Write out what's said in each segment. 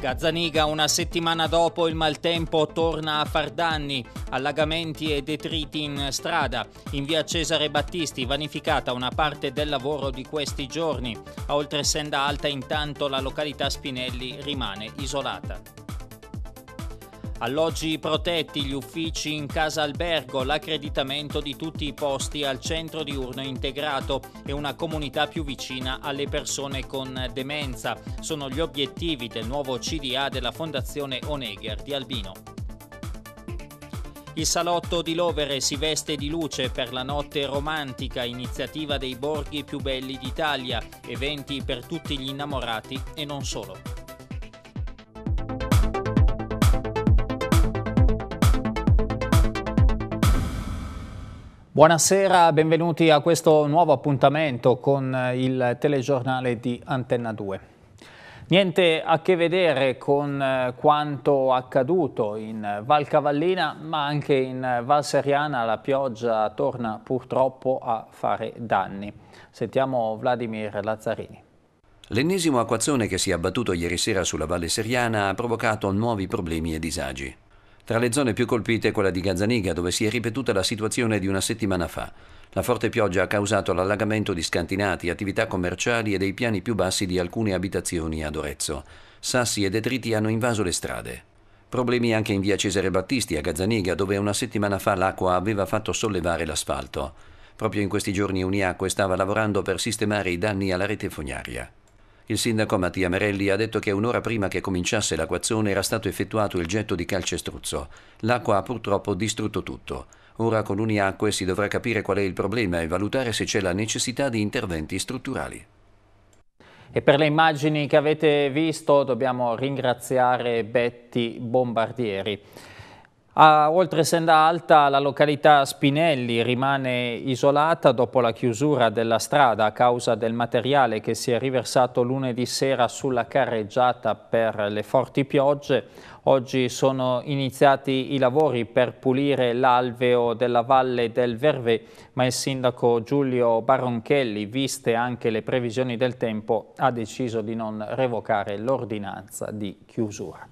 Gazzaniga una settimana dopo il maltempo torna a far danni, allagamenti e detriti in strada. In via Cesare Battisti vanificata una parte del lavoro di questi giorni. A oltre Senda Alta intanto la località Spinelli rimane isolata. Alloggi protetti, gli uffici in casa albergo, l'accreditamento di tutti i posti al centro diurno integrato e una comunità più vicina alle persone con demenza sono gli obiettivi del nuovo CDA della Fondazione Onegger di Albino. Il salotto di Lovere si veste di luce per la notte romantica, iniziativa dei borghi più belli d'Italia, eventi per tutti gli innamorati e non solo. Buonasera, benvenuti a questo nuovo appuntamento con eh, il telegiornale di Antenna 2. Niente a che vedere con eh, quanto accaduto in Val Cavallina, ma anche in Val Seriana la pioggia torna purtroppo a fare danni. Sentiamo Vladimir Lazzarini. L'ennesimo acquazzone che si è abbattuto ieri sera sulla Valle Seriana ha provocato nuovi problemi e disagi. Tra le zone più colpite è quella di Gazzaniga, dove si è ripetuta la situazione di una settimana fa. La forte pioggia ha causato l'allagamento di scantinati, attività commerciali e dei piani più bassi di alcune abitazioni ad Orezzo. Sassi e detriti hanno invaso le strade. Problemi anche in via Cesare Battisti a Gazzaniga, dove una settimana fa l'acqua aveva fatto sollevare l'asfalto. Proprio in questi giorni Uniacque stava lavorando per sistemare i danni alla rete fognaria. Il sindaco Mattia Merelli ha detto che un'ora prima che cominciasse l'acquazzone era stato effettuato il getto di calcestruzzo. L'acqua ha purtroppo distrutto tutto. Ora con Uniacque si dovrà capire qual è il problema e valutare se c'è la necessità di interventi strutturali. E per le immagini che avete visto dobbiamo ringraziare Betty Bombardieri. A oltre Senda Alta la località Spinelli rimane isolata dopo la chiusura della strada a causa del materiale che si è riversato lunedì sera sulla carreggiata per le forti piogge. Oggi sono iniziati i lavori per pulire l'alveo della Valle del Verve, ma il sindaco Giulio Baronchelli, viste anche le previsioni del tempo, ha deciso di non revocare l'ordinanza di chiusura.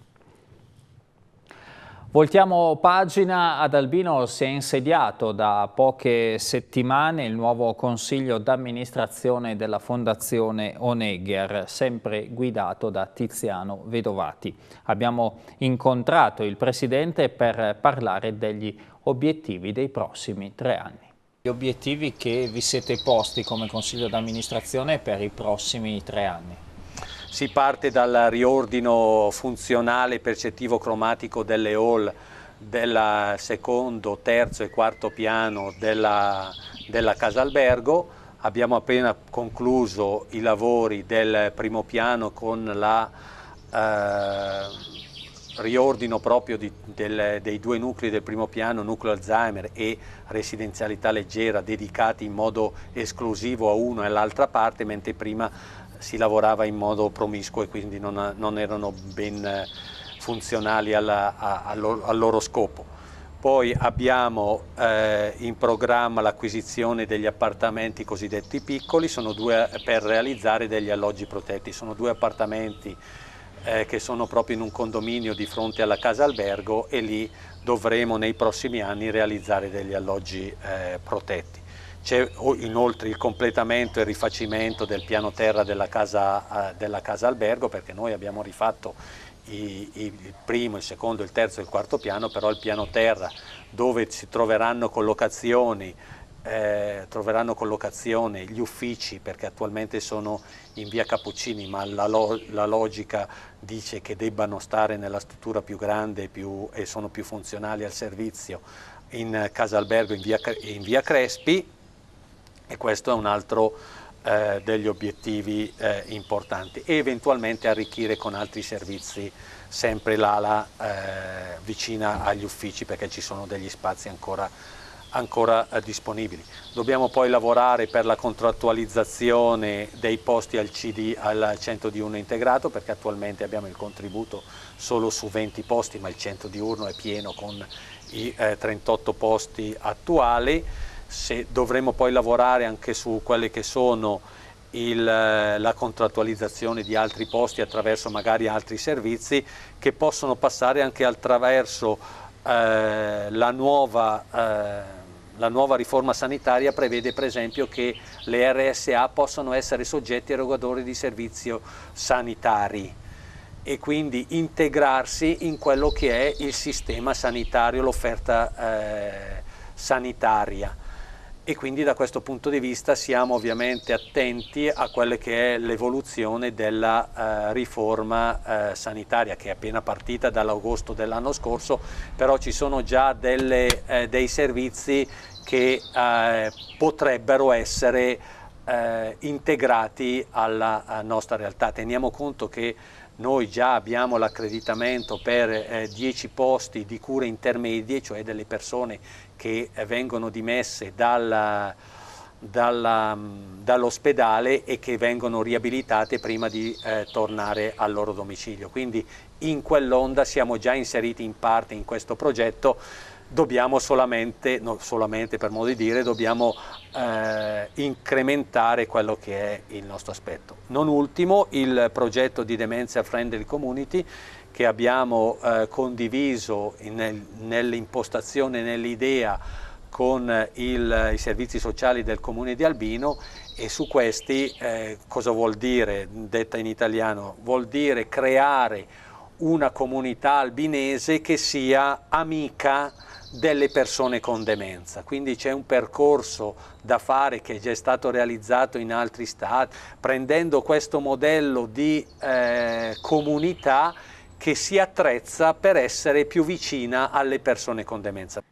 Voltiamo pagina ad Albino, si è insediato da poche settimane il nuovo consiglio d'amministrazione della Fondazione Onegger, sempre guidato da Tiziano Vedovati. Abbiamo incontrato il Presidente per parlare degli obiettivi dei prossimi tre anni. Gli obiettivi che vi siete posti come consiglio d'amministrazione per i prossimi tre anni? Si parte dal riordino funzionale percettivo cromatico delle hall del secondo, terzo e quarto piano della, della casa albergo. Abbiamo appena concluso i lavori del primo piano con il eh, riordino proprio di, del, dei due nuclei del primo piano, nucleo Alzheimer e residenzialità leggera, dedicati in modo esclusivo a uno e all'altra parte, mentre prima si lavorava in modo promiscuo e quindi non, non erano ben funzionali alla, a, al, loro, al, loro, scopo. Poi abbiamo eh, in programma l'acquisizione degli appartamenti cosiddetti piccoli due, per realizzare degli alloggi protetti. Sono due appartamenti eh, che sono proprio in un condominio di fronte alla casa albergo e lì dovremo nei prossimi anni realizzare degli alloggi eh, protetti. C'è inoltre il completamento e il rifacimento del piano terra della casa, eh, della casa albergo perché noi abbiamo rifatto il primo, il secondo, il terzo e il quarto piano, però il piano terra dove si troveranno collocazioni eh, troveranno collocazione gli uffici perché attualmente sono in via Cappuccini ma la, lo la logica dice che debbano stare nella struttura più grande più, e sono più funzionali al servizio in casa albergo in via, in via Crespi e questo è un altro eh, degli obiettivi eh, importanti e eventualmente arricchire con altri servizi sempre l'ala eh, vicina agli uffici perché ci sono degli spazi ancora, ancora eh, disponibili. Dobbiamo poi lavorare per la contrattualizzazione dei posti al, CD, al 100 diurno integrato perché attualmente abbiamo il contributo solo su 20 posti ma il 100 diurno è pieno con i 38 eh, posti attuali se dovremo poi lavorare anche su quelle che sono il, eh, la contrattualizzazione di altri posti attraverso magari altri servizi che possono passare anche attraverso eh, la, nuova, eh, la nuova riforma sanitaria prevede per esempio che le RSA possano essere soggetti erogatori di servizio sanitari e quindi integrarsi in quello che è il sistema sanitario, l'offerta eh, sanitaria e quindi da questo punto di vista siamo ovviamente attenti a quella che è l'evoluzione della eh, riforma eh, sanitaria che è appena partita dall'agosto dell'anno scorso, però ci sono già delle, eh, dei servizi che eh, potrebbero essere eh, integrati alla nostra realtà. Teniamo conto che noi già abbiamo l'accreditamento per eh, 10 posti di cure intermedie, cioè delle persone che eh, vengono dimesse dalla, dalla, mm, dall'ospedale e che vengono riabilitate prima di eh, tornare al loro domicilio. Quindi in quell'onda siamo già inseriti in parte in questo progetto dobbiamo solamente, no, solamente per modo di dire, dobbiamo eh, incrementare quello che è il nostro aspetto. Non ultimo il progetto di Demenza Friendly Community che abbiamo eh, condiviso nel, nell'impostazione, nell'idea con il, i servizi sociali del comune di Albino e su questi eh, cosa vuol dire, detta in italiano, vuol dire creare una comunità albinese che sia amica delle persone con demenza. Quindi c'è un percorso da fare che è già stato realizzato in altri stati, prendendo questo modello di eh, comunità che si attrezza per essere più vicina alle persone con demenza.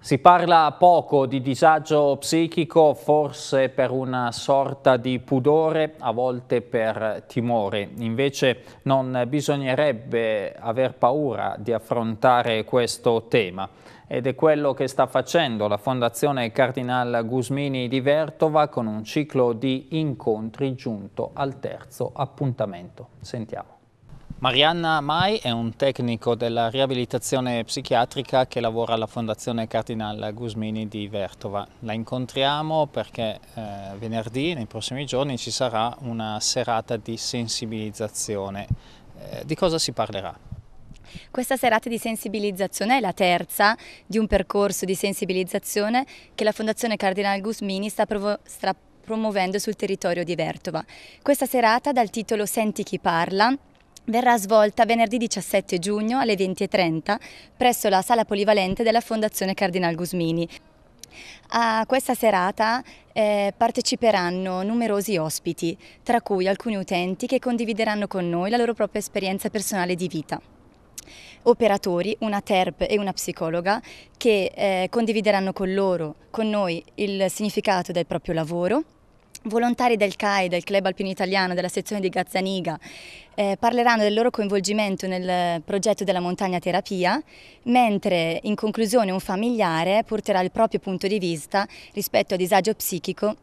Si parla poco di disagio psichico, forse per una sorta di pudore, a volte per timore. Invece non bisognerebbe aver paura di affrontare questo tema ed è quello che sta facendo la Fondazione Cardinal Gusmini di Vertova con un ciclo di incontri giunto al terzo appuntamento. Sentiamo. Marianna Mai è un tecnico della riabilitazione psichiatrica che lavora alla Fondazione Cardinal Gusmini di Vertova. La incontriamo perché eh, venerdì, nei prossimi giorni, ci sarà una serata di sensibilizzazione. Eh, di cosa si parlerà? Questa serata di sensibilizzazione è la terza di un percorso di sensibilizzazione che la Fondazione Cardinal Gusmini sta, provo- sta promuovendo sul territorio di Vertova. Questa serata dal titolo Senti chi parla verrà svolta venerdì 17 giugno alle 20.30 presso la sala polivalente della Fondazione Cardinal Gusmini. A questa serata eh, parteciperanno numerosi ospiti, tra cui alcuni utenti che condivideranno con noi la loro propria esperienza personale di vita. Operatori, una TERP e una psicologa che eh, condivideranno con loro, con noi, il significato del proprio lavoro Volontari del CAI, del Club Alpino Italiano, della sezione di Gazzaniga, eh, parleranno del loro coinvolgimento nel progetto della montagna terapia, mentre in conclusione un familiare porterà il proprio punto di vista rispetto al disagio psichico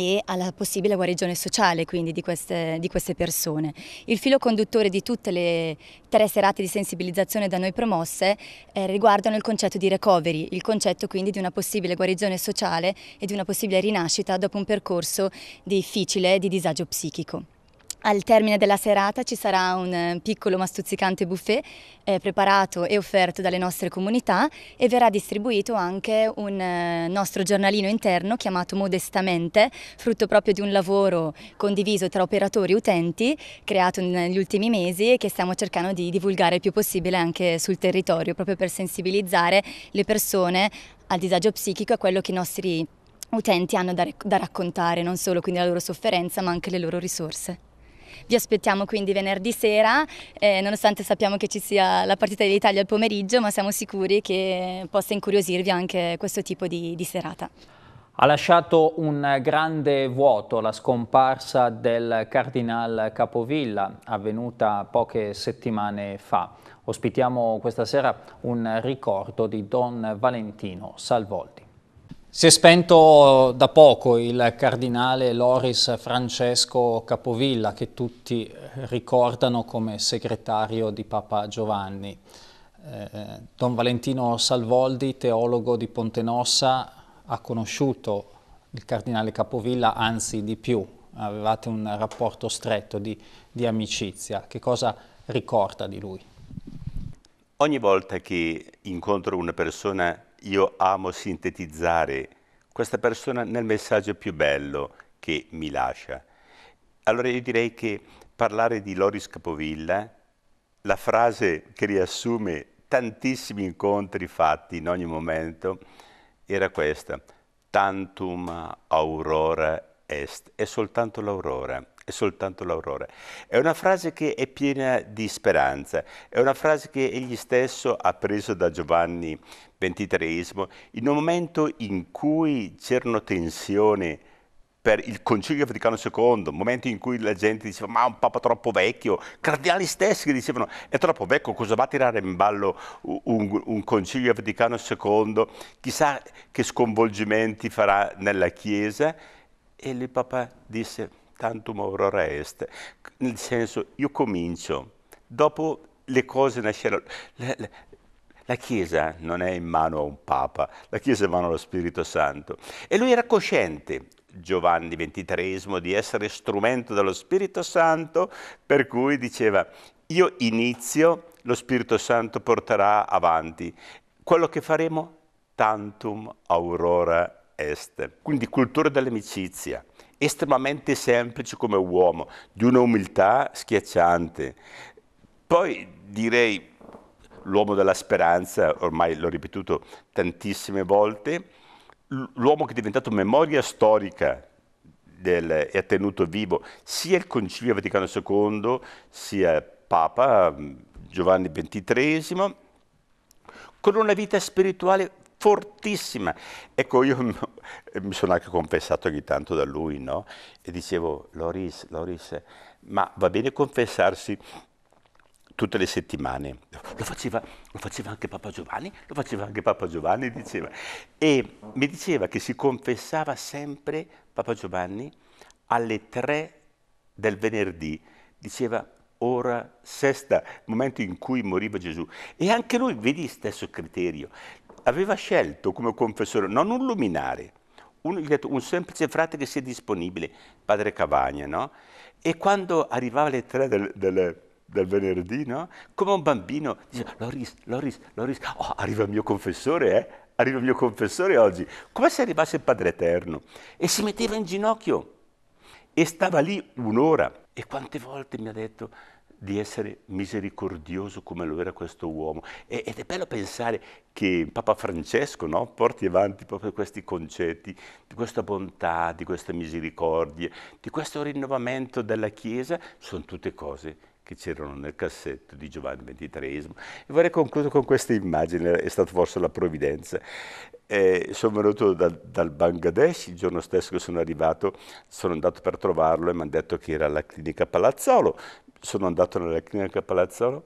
e alla possibile guarigione sociale quindi di queste, di queste, persone. Il filo conduttore di tutte le tre serate di sensibilizzazione da noi promosse eh, riguardano il concetto di recovery, il concetto quindi di una possibile guarigione sociale e di una possibile rinascita dopo un percorso difficile di disagio psichico. Al termine della serata ci sarà un eh, piccolo ma stuzzicante buffet eh, preparato e offerto dalle nostre comunità e verrà distribuito anche un eh, nostro giornalino interno chiamato Modestamente, frutto proprio di un lavoro condiviso tra operatori e utenti creato negli ultimi mesi e che stiamo cercando di divulgare il più possibile anche sul territorio, proprio per sensibilizzare le persone al disagio psichico e a quello che i nostri utenti hanno da, da raccontare, non solo quindi la loro sofferenza ma anche le loro risorse. Vi aspettiamo quindi venerdì sera, eh, nonostante sappiamo che ci sia la partita dell'Italia al pomeriggio, ma siamo sicuri che possa incuriosirvi anche questo tipo di, di serata. Ha lasciato un grande vuoto la scomparsa del Cardinal Capovilla, avvenuta poche settimane fa. Ospitiamo questa sera un ricordo di Don Valentino Salvoldi. Si è spento da poco il cardinale Loris Francesco Capovilla, che tutti ricordano come segretario di Papa Giovanni. Eh, Don Valentino Salvoldi, teologo di Pontenossa, ha conosciuto il cardinale Capovilla, anzi di più, avevate un rapporto stretto di, di amicizia. Che cosa ricorda di lui? Ogni volta che incontro una persona io amo sintetizzare questa persona nel messaggio più bello che mi lascia. Allora io direi che parlare di Loris Capovilla, la frase che riassume tantissimi incontri fatti in ogni momento, era questa, tantum aurora est, è soltanto l'aurora è soltanto l'aurora. È una frase che è piena di speranza, è una frase che egli stesso ha preso da Giovanni XXIII in un momento in cui c'erano tensioni per il Concilio Vaticano II, momento in cui la gente diceva ma è un papa troppo vecchio, cardinali stessi che dicevano è troppo vecchio, cosa va a tirare in ballo un, un Concilio Vaticano II, chissà che sconvolgimenti farà nella Chiesa. E il Papa disse tantum aurora est, nel senso io comincio, dopo le cose nasceranno. La, la, la, Chiesa non è in mano a un Papa, la Chiesa è in mano allo Spirito Santo. E lui era cosciente, Giovanni XXIII, di essere strumento dello Spirito Santo, per cui diceva io inizio, lo Spirito Santo porterà avanti. Quello che faremo? Tantum aurora est. Quindi cultura dell'amicizia estremamente semplice come uomo, di una umiltà schiacciante. Poi direi l'uomo della speranza, ormai l'ho ripetuto tantissime volte, l'uomo che è diventato memoria storica del, e ha tenuto vivo sia il Concilio Vaticano II, sia Papa mm, Giovanni XXIII, con una vita spirituale fortissima. Ecco, io eh, mi sono anche confessato ogni tanto da lui, no? E dicevo, Loris, Loris, ma va bene confessarsi tutte le settimane. Lo faceva, lo faceva, anche Papa Giovanni, lo faceva anche Papa Giovanni, diceva. E mi diceva che si confessava sempre Papa Giovanni alle tre del venerdì. Diceva ora sesta, momento in cui moriva Gesù. E anche lui, vedi, stesso criterio aveva scelto come confessore non un luminare, un, un semplice frate che sia disponibile, padre Cavagna, no? E quando arrivava alle tre del, del, del venerdì, no? Come un bambino, dice, Loris, Loris, Loris, oh, arriva il mio confessore, eh? Arriva il mio confessore oggi. Come se arrivasse il Padre Eterno. E si metteva in ginocchio. E stava lì un'ora. E quante volte mi ha detto, di essere misericordioso come lo era questo uomo. ed è bello pensare che Papa Francesco no, porti avanti proprio questi concetti di questa bontà, di questa misericordia, di questo rinnovamento della Chiesa, sono tutte cose che c'erano nel cassetto di Giovanni XXIII. E vorrei concludere con questa immagine, è stata forse la provvidenza. Eh, sono venuto dal, dal, Bangladesh il giorno stesso che sono arrivato, sono andato per trovarlo e mi hanno detto che era alla clinica Palazzolo. Sono andato nella clinica Palazzolo,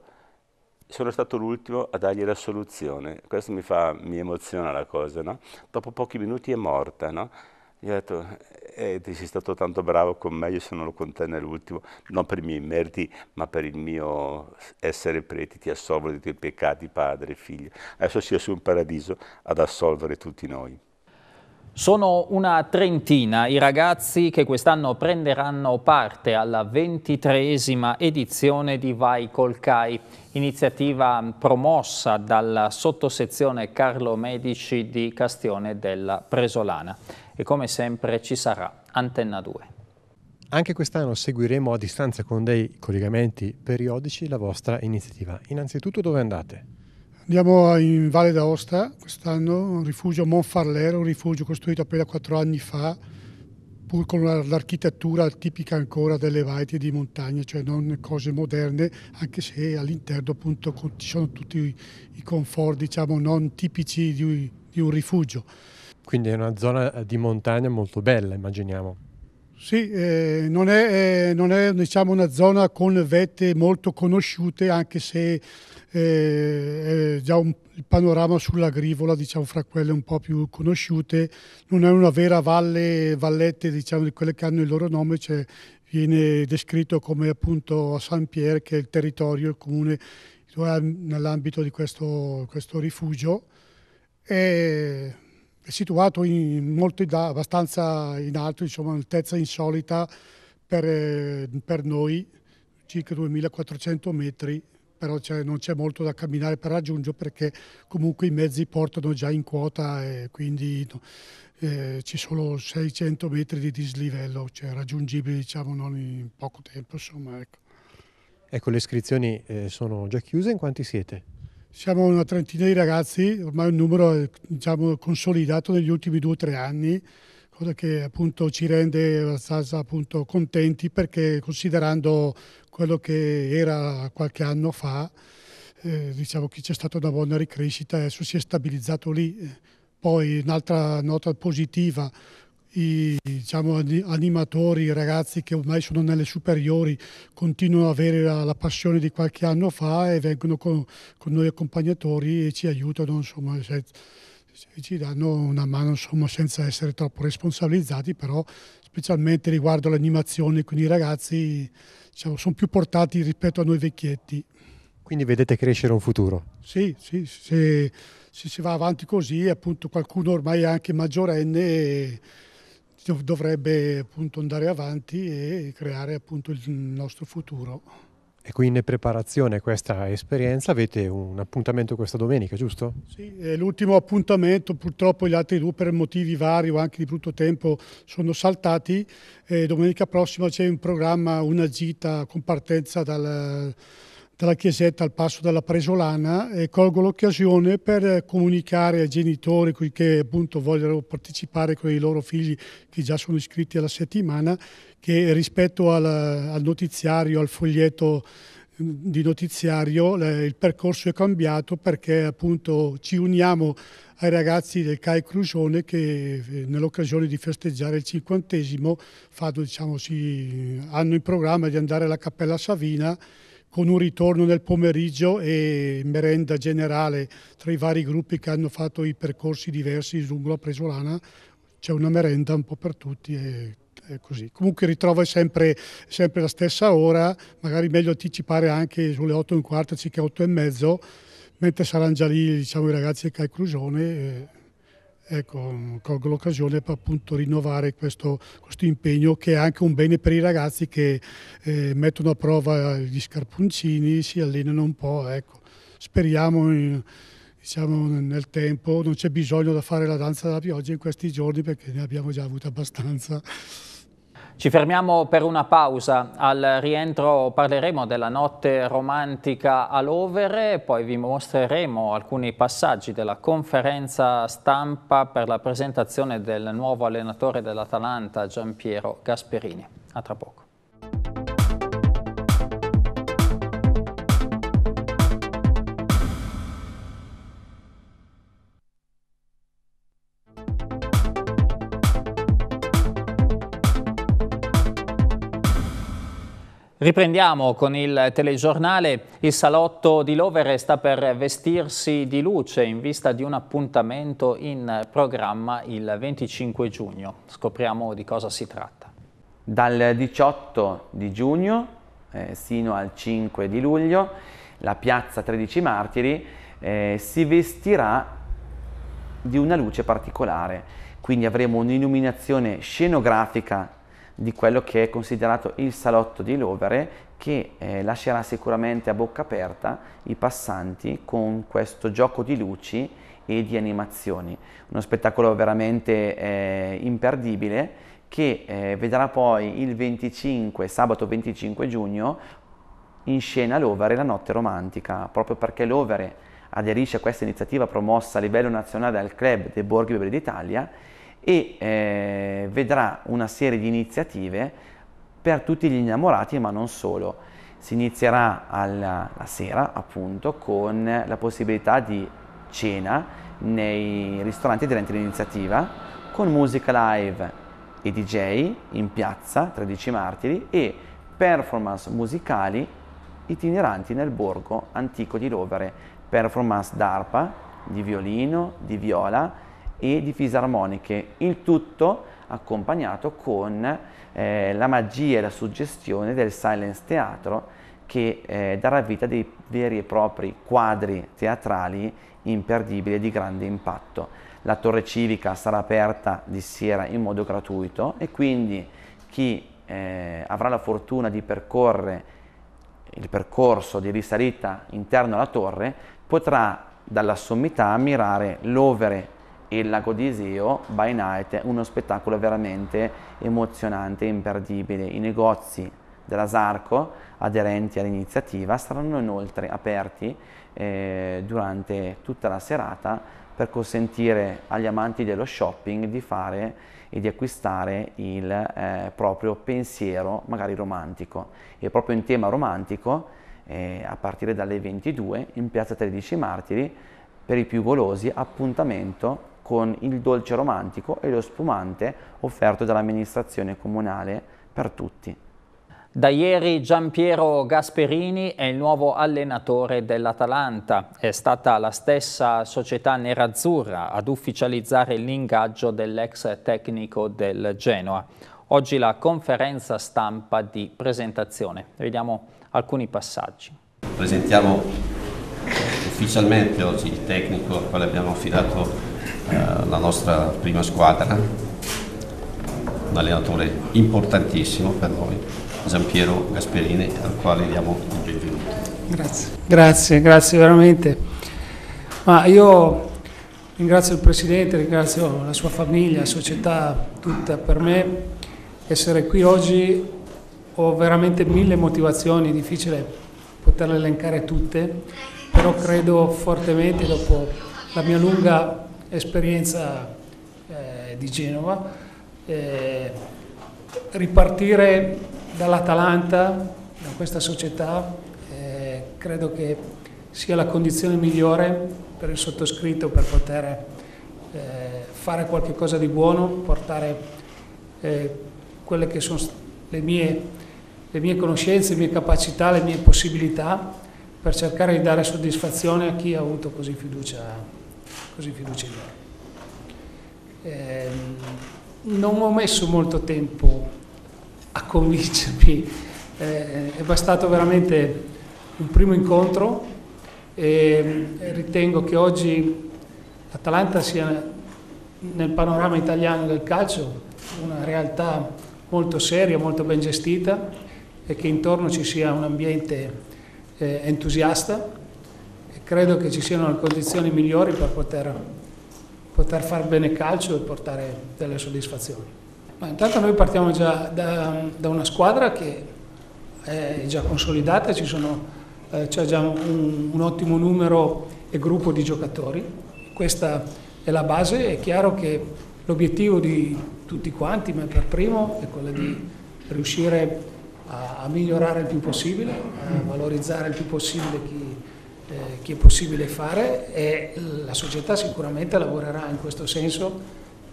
sono stato l'ultimo a dargli la soluzione. Questo mi, fa, mi emoziona la cosa, no? Dopo pochi minuti è morta, no? Gli ho detto, eh, eh sei stato tanto bravo con me, io sono con te nell'ultimo, non per i miei meriti, ma per il mio essere preti, ti assolvo dei tuoi peccati, padre, figlio. Adesso sia su un paradiso ad assolvere tutti noi. Sono una trentina i ragazzi che quest'anno prenderanno parte alla ventitreesima edizione di Vai col CAI, iniziativa promossa dalla sottosezione Carlo Medici di Castione della Presolana e come sempre ci sarà Antenna 2. Anche quest'anno seguiremo a distanza con dei collegamenti periodici la vostra iniziativa. Innanzitutto dove andate? Andiamo in Valle d'Aosta quest'anno, un rifugio Monfarlero, un rifugio costruito appena quattro anni fa, pur con l'architettura tipica ancora delle vaite di montagna, cioè non cose moderne, anche se all'interno appunto ci sono tutti i confort diciamo non tipici di un rifugio. Quindi è una zona eh, di montagna molto bella, immaginiamo. Sì, eh, non è, eh, non è diciamo, una zona con vette molto conosciute, anche se eh, già un, il panorama sull'agrivola, diciamo, fra quelle un po' più conosciute, non è una vera valle, vallette, diciamo, di quelle che hanno il loro nome, cioè viene descritto come appunto a San Pierre, che è il territorio, il comune, nell'ambito di questo, questo rifugio. E è situato in molto, abbastanza in alto, insomma un'altezza insolita per, eh, per, noi, circa 2400 metri, però non c'è molto da camminare per raggiungerlo perché comunque i mezzi portano già in quota e quindi eh, ci sono 600 metri di dislivello, cioè raggiungibili diciamo non in poco tempo insomma, ecco. Ecco, le iscrizioni eh, sono già chiuse, in quanti siete? Siamo una trentina di ragazzi, ormai un numero diciamo, consolidato negli ultimi due o tre anni, cosa che appunto ci rende abbastanza appunto, contenti perché considerando quello che era qualche anno fa, eh, diciamo che c'è stata una buona ricrescita e adesso si è stabilizzato lì. Poi un'altra nota positiva i diciamo, animatori, i ragazzi che ormai sono nelle superiori, continuano ad avere la, la passione di qualche anno fa e vengono con, con noi accompagnatori e ci aiutano, insomma, se, se ci danno una mano insomma, senza essere troppo responsabilizzati, però specialmente riguardo l'animazione, quindi i ragazzi diciamo, sono più portati rispetto a noi vecchietti. Quindi vedete crescere un futuro? Sì, sì, se, se si va avanti così, appunto qualcuno ormai è anche maggiorenne. E, dovrebbe appunto andare avanti e creare appunto il nostro futuro. E quindi in preparazione a questa esperienza avete un appuntamento questa domenica, giusto? Sì, è l'ultimo appuntamento, purtroppo gli altri due per motivi vari o anche di brutto tempo sono saltati. E domenica prossima c'è in programma una gita con partenza dal dalla chiesetta al passo della Presolana e colgo l'occasione per eh, comunicare ai genitori che appunto vogliono partecipare con i loro figli che già sono iscritti alla settimana che rispetto al, al notiziario, al foglietto mm, di notiziario il percorso è cambiato perché appunto ci uniamo ai ragazzi del CAI Crusone che eh, nell'occasione di festeggiare il cinquantesimo fanno, diciamo, si, hanno in programma di andare alla Cappella Savina con un ritorno nel pomeriggio e merenda generale tra i vari gruppi che hanno fatto i percorsi diversi lungo la Presolana, c'è una merenda un po' per tutti e così. Comunque ritrova sempre, sempre, la stessa ora, magari meglio anticipare anche sulle 8 e un quarto, circa 8 e mezzo, mentre saranno già lì diciamo, i ragazzi del Calclusone. Eh, ecco, colgo l'occasione per appunto rinnovare questo, questo, impegno che è anche un bene per i ragazzi che eh, mettono a prova gli scarponcini, si allenano un po', ecco. speriamo in, eh, diciamo, nel tempo, non c'è bisogno di fare la danza della pioggia in questi giorni perché ne abbiamo già avuto abbastanza. Ci fermiamo per una pausa, al rientro parleremo della notte romantica a poi vi mostreremo alcuni passaggi della conferenza stampa per la presentazione del nuovo allenatore dell'Atalanta Giampiero Gasperini. A tra poco. Riprendiamo con il telegiornale. Il salotto di Lovere sta per vestirsi di luce in vista di un appuntamento in programma il 25 giugno. Scopriamo di cosa si tratta. Dal 18 di giugno eh, sino al 5 di luglio la piazza 13 Martiri eh, si vestirà di una luce particolare, quindi avremo un'illuminazione scenografica di quello che è considerato il salotto di Lovere che eh, lascerà sicuramente a bocca aperta i passanti con questo gioco di luci e di animazioni. Uno spettacolo veramente eh, imperdibile che eh, vedrà poi il 25, sabato 25 giugno, in scena l'Overe la notte romantica, proprio perché l'Overe aderisce a questa iniziativa promossa a livello nazionale dal Club dei Borghi Bibli d'Italia e eh, vedrà una serie di iniziative per tutti gli innamorati ma non solo. Si inizierà alla, la sera appunto con la possibilità di cena nei ristoranti aderenti all'iniziativa con musica live e DJ in piazza 13 martiri e performance musicali itineranti nel borgo antico di Lovere, performance d'arpa, di violino, di viola, e di fisarmoniche, il tutto accompagnato con eh, la magia e la suggestione del silence teatro che eh, darà vita a dei veri e propri quadri teatrali imperdibili e di grande impatto. La torre civica sarà aperta di sera in modo gratuito e quindi chi eh, avrà la fortuna di percorrere il percorso di risalita interno alla torre potrà dalla sommità ammirare l'overe e il lago di Iseo, By Night, uno spettacolo veramente emozionante e imperdibile. I negozi della Sarco aderenti all'iniziativa saranno inoltre aperti eh, durante tutta la serata per consentire agli amanti dello shopping di fare e di acquistare il eh, proprio pensiero magari romantico e proprio in tema romantico eh, a partire dalle 22 in piazza 13 Martiri per i più golosi appuntamento con il dolce romantico e lo spumante offerto dall'amministrazione comunale per tutti. Da ieri Giampiero Gasperini è il nuovo allenatore dell'Atalanta. È stata la stessa società nerazzurra ad ufficializzare l'ingaggio dell'ex tecnico del Genoa. Oggi la conferenza stampa di presentazione. Vediamo alcuni passaggi. Presentiamo ufficialmente oggi il tecnico al quale abbiamo affidato eh, la nostra prima squadra, un allenatore importantissimo per noi, Giampiero Gasperini, al quale diamo il benvenuto. Grazie, grazie, grazie veramente. Ma io ringrazio il Presidente, ringrazio la sua famiglia, la società tutta per me. Essere qui oggi ho veramente mille motivazioni, è difficile poterle elencare tutte, però credo fortemente dopo la mia lunga esperienza eh, di Genova, eh, ripartire dall'Atalanta, da questa società, eh, credo che sia la condizione migliore per il sottoscritto per poter eh, fare qualcosa di buono, portare eh, quelle che sono le mie, le mie conoscenze, le mie capacità, le mie possibilità per cercare di dare soddisfazione a chi ha avuto così fiducia così fiducia in loro. Eh, non ho messo molto tempo a convincermi, eh, è bastato veramente un primo incontro e eh, ritengo che oggi l'Atalanta sia nel panorama italiano del calcio una realtà molto seria, molto ben gestita e che intorno ci sia un ambiente eh, entusiasta credo che ci siano le condizioni migliori per poter, poter far bene calcio e portare delle soddisfazioni. Ma intanto noi partiamo già da, da, una squadra che è già consolidata, eh, c'è eh, già un, un, ottimo numero e gruppo di giocatori, questa è la base, è chiaro che l'obiettivo di tutti quanti, ma per primo, è quello di riuscire a, a migliorare il più possibile, a valorizzare il più possibile chi, eh, che è possibile fare e la società sicuramente lavorerà in questo senso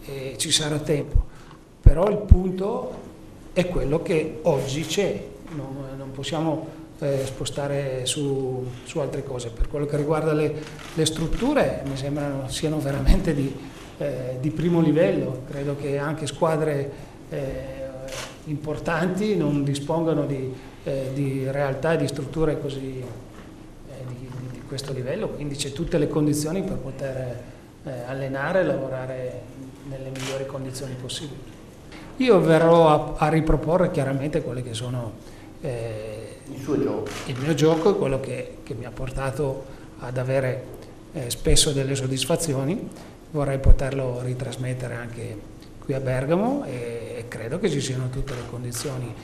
e ci sarà tempo. Però il punto è quello che oggi c'è, non, non possiamo eh, spostare su, su, altre cose. Per quello che riguarda le, le strutture mi sembrano siano veramente di, eh, di, primo livello, credo che anche squadre eh, importanti non dispongano di, eh, di realtà e di strutture così di questo livello, quindi c'è tutte le condizioni per poter eh, allenare e lavorare nelle migliori condizioni possibili. Io verrò a, a riproporre chiaramente quelli che sono eh, il, suo gioco. il mio gioco, quello che, che mi ha portato ad avere eh, spesso delle soddisfazioni, vorrei poterlo ritrasmettere anche qui a Bergamo e, e credo che ci siano tutte le condizioni.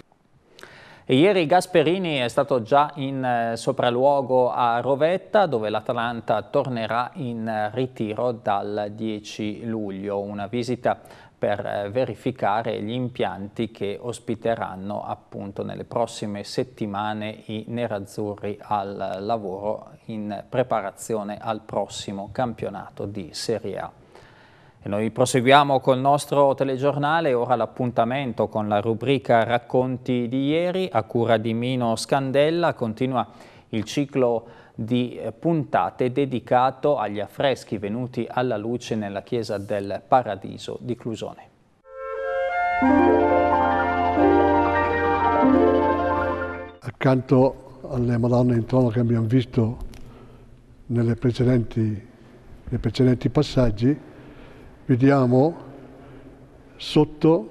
Ieri Gasperini è stato già in eh, sopralluogo a Rovetta dove l'Atalanta tornerà in eh, ritiro dal 10 luglio, una visita per eh, verificare gli impianti che ospiteranno appunto nelle prossime settimane i nerazzurri al lavoro in preparazione al prossimo campionato di Serie A. E noi proseguiamo col nostro telegiornale, ora l'appuntamento con la rubrica Racconti di ieri a cura di Mino Scandella. Continua il ciclo di eh, puntate dedicato agli affreschi venuti alla luce nella chiesa del Paradiso di Clusone. Accanto alle Madonne in trono che abbiamo visto precedenti, nei precedenti passaggi, vediamo sotto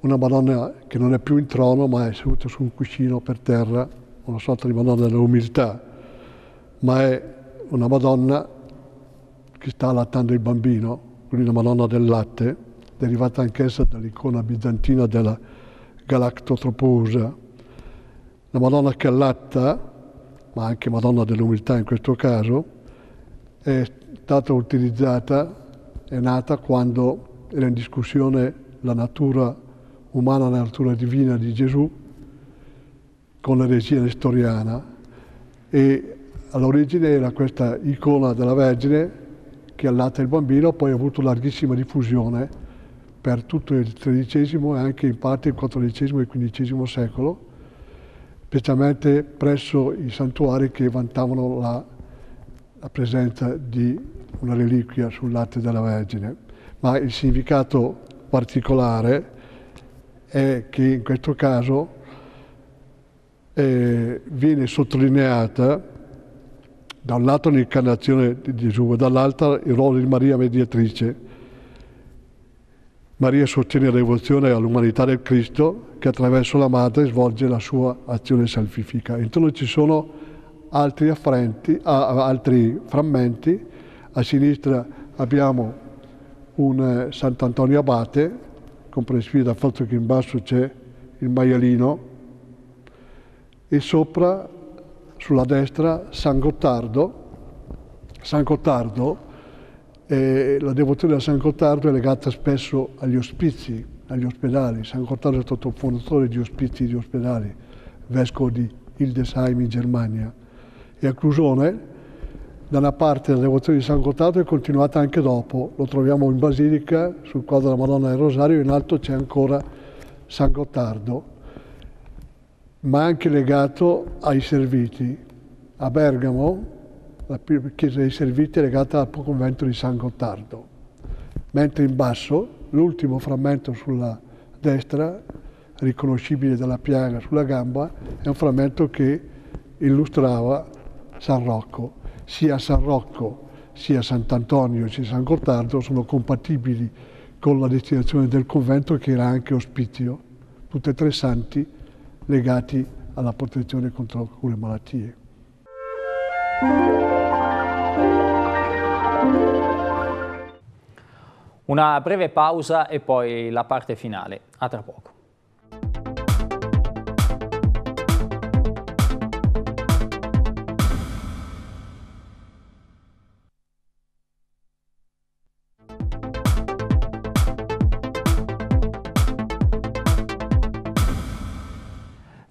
una Madonna che non è più in trono ma è seduta su un cuscino per terra, una sorta di Madonna dell'umiltà, ma è una Madonna che sta allattando il bambino, quindi una Madonna del latte, derivata anch'essa dall'icona bizantina della Galactotroposa, la Madonna che allatta, ma anche Madonna dell'umiltà in questo caso, è stata utilizzata è nata quando era in discussione la natura umana, la natura divina di Gesù con l'eresia nestoriana e all'origine era questa icona della Vergine che allatta il bambino, poi ha avuto larghissima diffusione per tutto il XIII e anche in parte il XIV e XV secolo, specialmente presso i santuari che vantavano la, la presenza di una reliquia sul latte della Vergine, ma il significato particolare è che in questo caso eh, viene sottolineata da un lato l'incarnazione di Gesù e dall'altro il ruolo di Maria mediatrice. Maria sostiene la devozione all'umanità del Cristo che attraverso la madre svolge la sua azione salvifica. Intorno ci sono altri, affrenti, altri frammenti a sinistra abbiamo un eh, Sant'Antonio Abate, comprensibile dal fatto che in basso c'è il maialino, e sopra, sulla destra, San Gottardo. San Gottardo, eh, la devozione a San Gottardo è legata spesso agli ospizi, agli ospedali. San Gottardo è stato fondatore di ospizi e di ospedali, vescovo di Hildesheim in Germania. E a Clusone, da una parte la devozione di San Gottardo è continuata anche dopo, lo troviamo in Basilica sul quadro della Madonna del Rosario, in alto c'è ancora San Gottardo, ma anche legato ai serviti. A Bergamo la chiesa dei serviti è legata al convento di San Gottardo, mentre in basso l'ultimo frammento sulla destra, riconoscibile dalla piaga sulla gamba, è un frammento che illustrava San Rocco sia San Rocco sia Sant'Antonio sia San Gottardo sono compatibili con la destinazione del convento che era anche ospizio, tutti e tre santi legati alla protezione contro alcune malattie. Una breve pausa e poi la parte finale. A tra poco.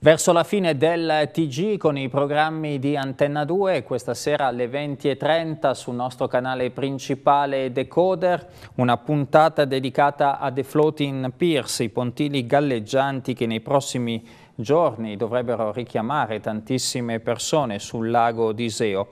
Verso la fine del TG con i programmi di Antenna 2, questa sera alle 20.30 sul nostro canale principale Decoder, una puntata dedicata a The Floating Pierce, i pontili galleggianti che nei prossimi giorni dovrebbero richiamare tantissime persone sul lago di Seo.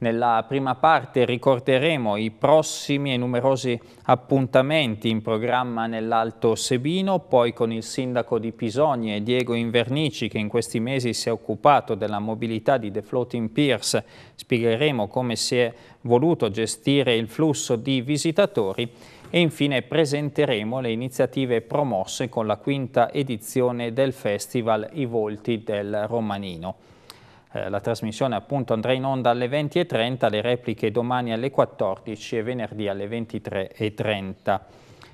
Nella prima parte ricorderemo i prossimi e numerosi appuntamenti in programma nell'Alto Sebino, poi con il sindaco di Pisogne, Diego Invernici, che in questi mesi si è occupato della mobilità di The Floating Pierce. spiegheremo come si è voluto gestire il flusso di visitatori e infine presenteremo le iniziative promosse con la quinta edizione del festival I Volti del Romanino. Eh, la trasmissione appunto andrà in onda alle 20.30, le repliche domani alle 14 e venerdì alle 23.30.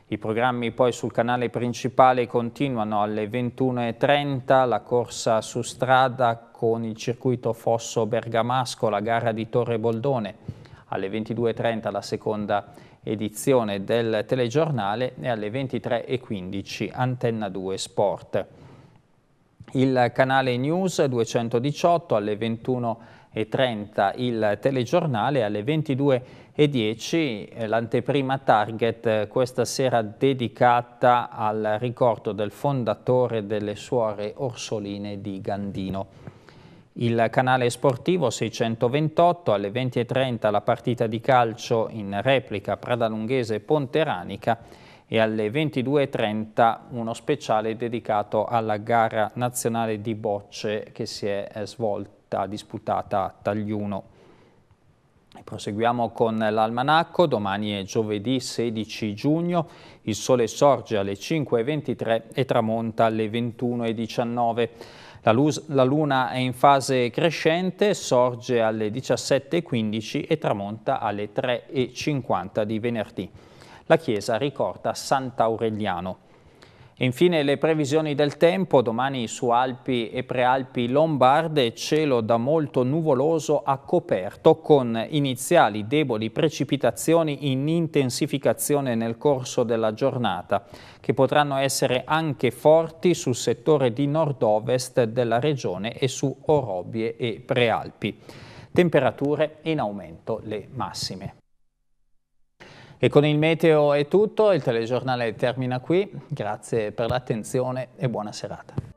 I programmi poi sul canale principale continuano alle 21.30, la corsa su strada con il circuito Fosso Bergamasco, la gara di Torre Boldone, alle 22.30 la seconda edizione del telegiornale e alle 23.15 Antenna 2 Sport il canale News 218 alle 21.30 il telegiornale alle 22.10 eh, l'anteprima Target eh, questa sera dedicata al ricordo del fondatore delle suore orsoline di Gandino. Il canale sportivo 628 alle 20.30 la partita di calcio in replica pradalunghese Lunghese Ponteranica e alle 22.30 uno speciale dedicato alla gara nazionale di bocce che si è svolta, disputata a Tagliuno. Proseguiamo con l'almanacco, domani è giovedì 16 giugno, il sole sorge alle 5.23 e tramonta alle 21.19. La, la luna è in fase crescente, sorge alle 17.15 e tramonta alle 3.50 di venerdì la Chiesa ricorda Sant'Aureliano. E infine le previsioni del tempo, domani su Alpi e Prealpi Lombarde cielo da molto nuvoloso a coperto con iniziali deboli precipitazioni in intensificazione nel corso della giornata che potranno essere anche forti sul settore di nord-ovest della regione e su Orobie e Prealpi. Temperature in aumento le massime. E con il meteo è tutto, il telegiornale termina qui, grazie per l'attenzione e buona serata.